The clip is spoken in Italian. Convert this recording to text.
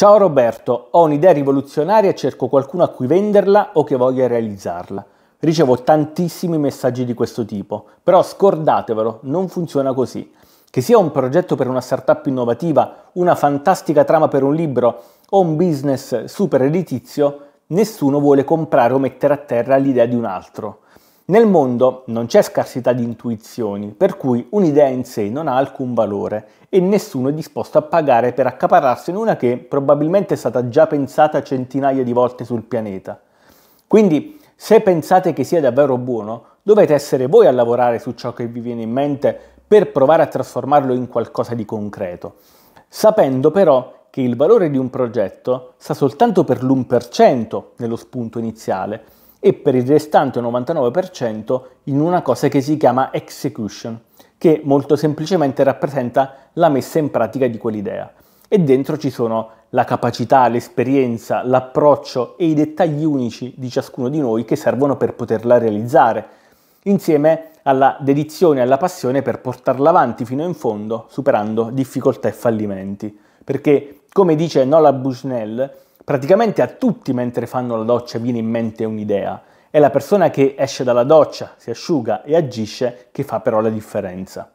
Ciao Roberto, ho un'idea rivoluzionaria e cerco qualcuno a cui venderla o che voglia realizzarla. Ricevo tantissimi messaggi di questo tipo, però scordatevelo, non funziona così. Che sia un progetto per una startup innovativa, una fantastica trama per un libro o un business super editizio, nessuno vuole comprare o mettere a terra l'idea di un altro. Nel mondo non c'è scarsità di intuizioni, per cui un'idea in sé non ha alcun valore e nessuno è disposto a pagare per accaparrarsene una che probabilmente è stata già pensata centinaia di volte sul pianeta. Quindi, se pensate che sia davvero buono, dovete essere voi a lavorare su ciò che vi viene in mente per provare a trasformarlo in qualcosa di concreto, sapendo però che il valore di un progetto sta soltanto per l'1% nello spunto iniziale e per il restante 99% in una cosa che si chiama execution, che molto semplicemente rappresenta la messa in pratica di quell'idea. E dentro ci sono la capacità, l'esperienza, l'approccio e i dettagli unici di ciascuno di noi che servono per poterla realizzare, insieme alla dedizione e alla passione per portarla avanti fino in fondo, superando difficoltà e fallimenti. Perché, come dice Nola Bushnell, Praticamente a tutti mentre fanno la doccia viene in mente un'idea. È la persona che esce dalla doccia, si asciuga e agisce che fa però la differenza.